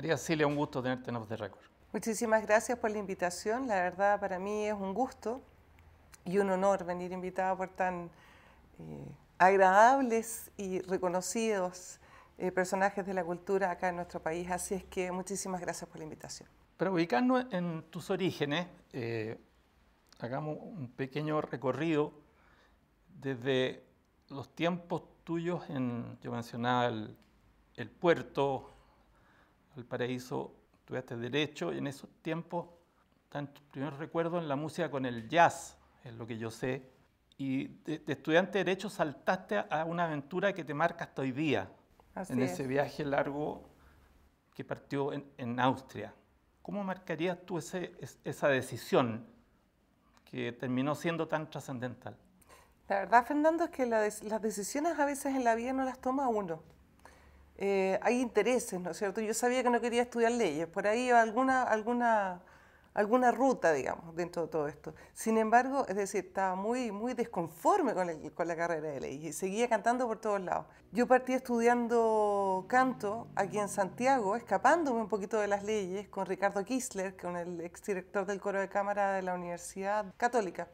María Cilia, un gusto tenerte en Off Record. Muchísimas gracias por la invitación. La verdad, para mí es un gusto y un honor venir invitada por tan eh, agradables y reconocidos eh, personajes de la cultura acá en nuestro país. Así es que muchísimas gracias por la invitación. Para ubicarnos en tus orígenes, eh, hagamos un pequeño recorrido desde los tiempos tuyos en, yo mencionaba el puerto, Paraíso, estudiaste Derecho y en esos tiempos, tan tus primeros recuerdos en la música con el jazz, es lo que yo sé. Y de, estudiante de Derecho saltaste a una aventura que te marca hasta hoy día, en ese viaje largo que partió en, Austria. ¿Cómo marcarías tú ese, esa decisión que terminó siendo tan trascendental? La verdad, Fernando, es que las decisiones a veces en la vida no las toma uno. Eh, hay intereses, ¿no es cierto? Yo sabía que no quería estudiar leyes, por ahí alguna, alguna, alguna ruta, digamos, dentro de todo esto. Sin embargo, es decir, estaba muy, muy desconforme con, con la carrera de leyes y seguía cantando por todos lados. Yo partí estudiando canto aquí en Santiago, escapándome un poquito de las leyes, con Ricardo Kisler, con el exdirector del coro de cámara de la Universidad Católica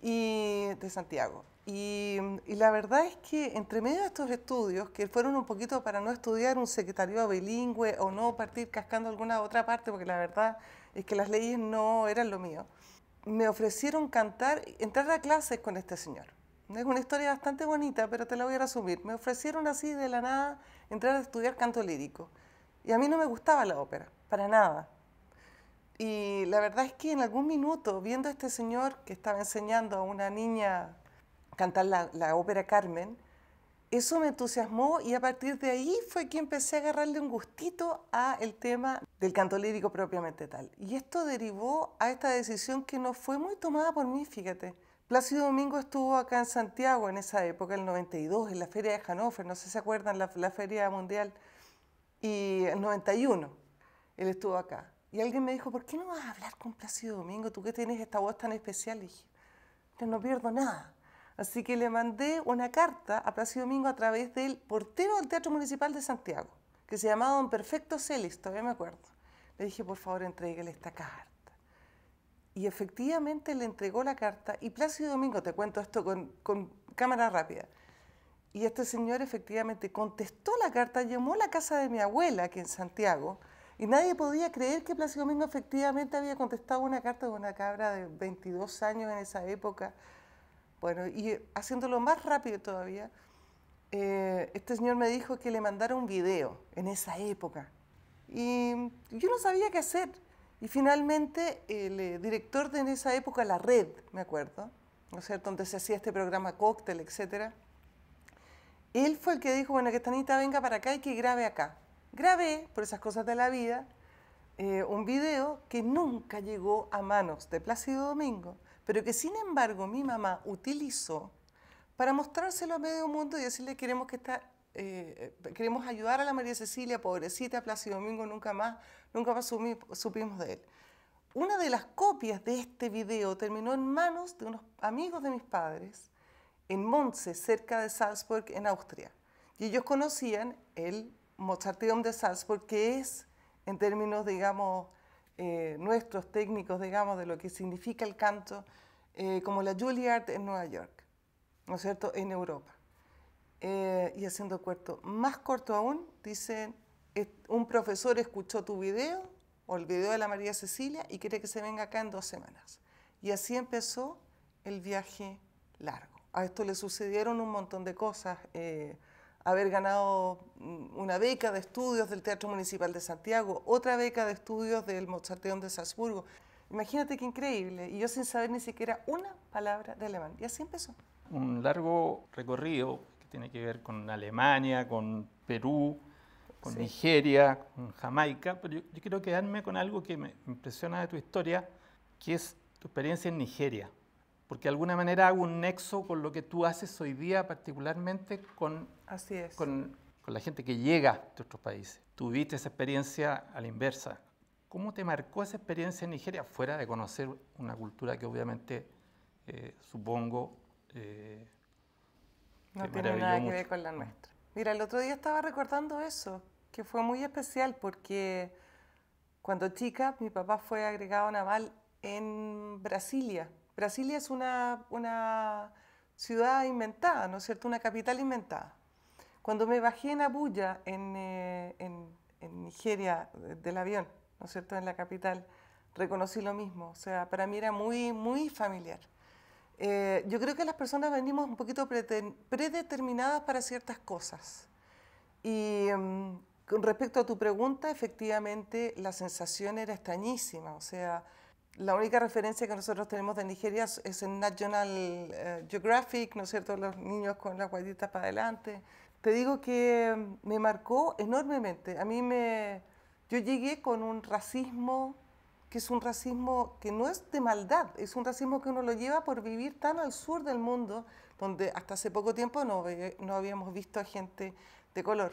y de Santiago. Y, la verdad es que entre medio de estos estudios, que fueron un poquito para no estudiar un secretario bilingüe o no partir cascando alguna otra parte, porque la verdad es que las leyes no eran lo mío, me ofrecieron cantar, entrar a clases con este señor. Es una historia bastante bonita, pero te la voy a resumir. Me ofrecieron así de la nada entrar a estudiar canto lírico. Y a mí no me gustaba la ópera, para nada. Y la verdad es que en algún minuto, viendo a este señor que estaba enseñando a una niña a cantar la, ópera Carmen, eso me entusiasmó y a partir de ahí fue que empecé a agarrarle un gustito a el tema del canto lírico propiamente tal. Y esto derivó a esta decisión que no fue muy tomada por mí, fíjate. Plácido Domingo estuvo acá en Santiago en esa época, el 92, en la Feria de Hannover, no sé si se acuerdan, la, la Feria Mundial, y el 91 él estuvo acá. Y alguien me dijo, ¿por qué no vas a hablar con Plácido Domingo? Tú qué tienes esta voz tan especial. Le dije, no, no pierdo nada. Así que le mandé una carta a Plácido Domingo a través del portero del Teatro Municipal de Santiago, que se llamaba Don Perfecto Celis, todavía me acuerdo. Le dije, por favor, entreguele esta carta. Y efectivamente le entregó la carta y Plácido Domingo, te cuento esto con, con cámara rápida, y este señor efectivamente contestó la carta, llamó a la casa de mi abuela, aquí en Santiago, y nadie podía creer que Plácido Domingo efectivamente había contestado una carta de una cabra de 22 años en esa época. Bueno, y haciéndolo más rápido todavía, eh, este señor me dijo que le mandara un video en esa época. Y yo no sabía qué hacer. Y finalmente el eh, director de en esa época, La Red, me acuerdo, ¿no es donde se hacía este programa cóctel, etcétera, él fue el que dijo, bueno, que Tanita venga para acá y que grabe acá grabé, por esas cosas de la vida, eh, un video que nunca llegó a manos de Plácido Domingo, pero que sin embargo mi mamá utilizó para mostrárselo a medio mundo y decirle queremos que está eh, queremos ayudar a la María Cecilia, pobrecita, Plácido Domingo nunca más, nunca más supimos de él. Una de las copias de este video terminó en manos de unos amigos de mis padres en Monce, cerca de Salzburg, en Austria. Y ellos conocían el Mozarteum de Salzburg, que es, en términos, digamos, eh, nuestros técnicos, digamos, de lo que significa el canto, eh, como la Juilliard en Nueva York, ¿no es cierto?, en Europa. Eh, y haciendo cuarto más corto aún, dicen, un profesor escuchó tu video o el video de la María Cecilia y quiere que se venga acá en dos semanas. Y así empezó el viaje largo. A esto le sucedieron un montón de cosas haber ganado mm, una beca de estudios del Teatro Municipal de Santiago, otra beca de estudios del Mozarteón de Salzburgo. Imagínate qué increíble, y yo sin saber ni siquiera una palabra de alemán. Y así empezó. Un largo recorrido que tiene que ver con Alemania, con Perú, con Nigeria, con Jamaica, pero yo quiero quedarme con algo que me impresiona de tu historia, que es tu experiencia en Nigeria porque de alguna manera hago un nexo con lo que tú haces hoy día, particularmente con, Así con, la gente que llega de otros países. Tuviste esa experiencia a la inversa. ¿Cómo te marcó esa experiencia en Nigeria, fuera de conocer una cultura que obviamente, eh, supongo, eh, no tiene nada que ver con la ah. nuestra? Mira, el otro día estaba recordando eso, que fue muy especial porque cuando chica mi papá fue agregado naval en Brasilia, Brasilia es una, una ciudad inventada, ¿no es cierto? Una capital inventada. Cuando me bajé en Abuya, en, eh, en, Nigeria, del avión, ¿no es cierto? En la capital, reconocí lo mismo. O sea, para mí era muy, muy familiar. Eh, yo creo que las personas venimos un poquito predeterminadas para ciertas cosas. Y em, con respecto a tu pregunta, efectivamente la sensación era extrañísima. O sea, la única referencia que nosotros tenemos de Nigeria es en National eh, Geographic, ¿no es cierto? Los niños con las guayitas para adelante. Te digo que me marcó enormemente. A mí me... Yo llegué con un racismo que es un racismo que no es de maldad, es un racismo que uno lo lleva por vivir tan al sur del mundo, donde hasta hace poco tiempo no, no habíamos visto a gente de color.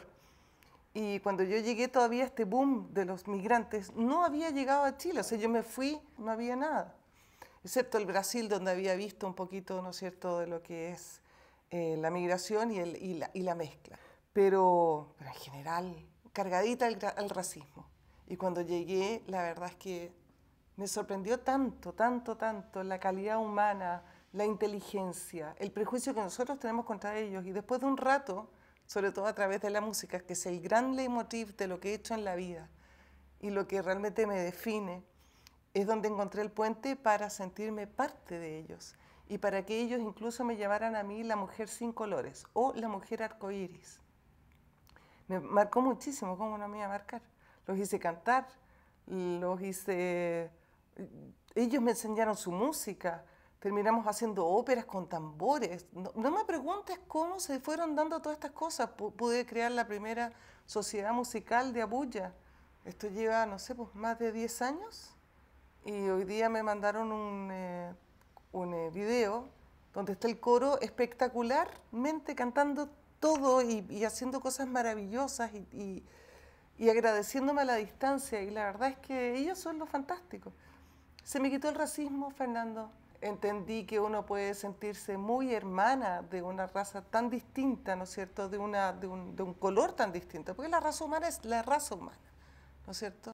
Y cuando yo llegué todavía este boom de los migrantes no había llegado a Chile, o sea, yo me fui, no había nada, excepto el Brasil donde había visto un poquito, ¿no es cierto?, de lo que es eh, la migración y, el, y, la, mezcla. Pero, en general, cargadita el racismo. Y cuando llegué, la verdad es que me sorprendió tanto, tanto, tanto la calidad humana, la inteligencia, el prejuicio que nosotros tenemos contra ellos. Y después de un rato, sobre todo a través de la música, que es el gran leitmotiv de lo que he hecho en la vida y lo que realmente me define, es donde encontré el puente para sentirme parte de ellos y para que ellos incluso me llevaran a mí la mujer sin colores o la mujer arcoíris. Me marcó muchísimo, ¿cómo no me iba a marcar? Los hice cantar, los hice... Ellos me enseñaron su música, terminamos haciendo óperas con tambores. No, me preguntes cómo se fueron dando todas estas cosas. pude crear la primera sociedad musical de Abuya. Esto lleva, no sé, pues más de 10 años. Y hoy día me mandaron un, eh, eh, video donde está el coro espectacularmente cantando todo y, haciendo cosas maravillosas y, y agradeciéndome a la distancia. Y la verdad es que ellos son lo fantástico. Se me quitó el racismo, Fernando entendí que uno puede sentirse muy hermana de una raza tan distinta, ¿no es cierto?, de, una, de, un, de un color tan distinto, porque la raza humana es la raza humana, ¿no es cierto?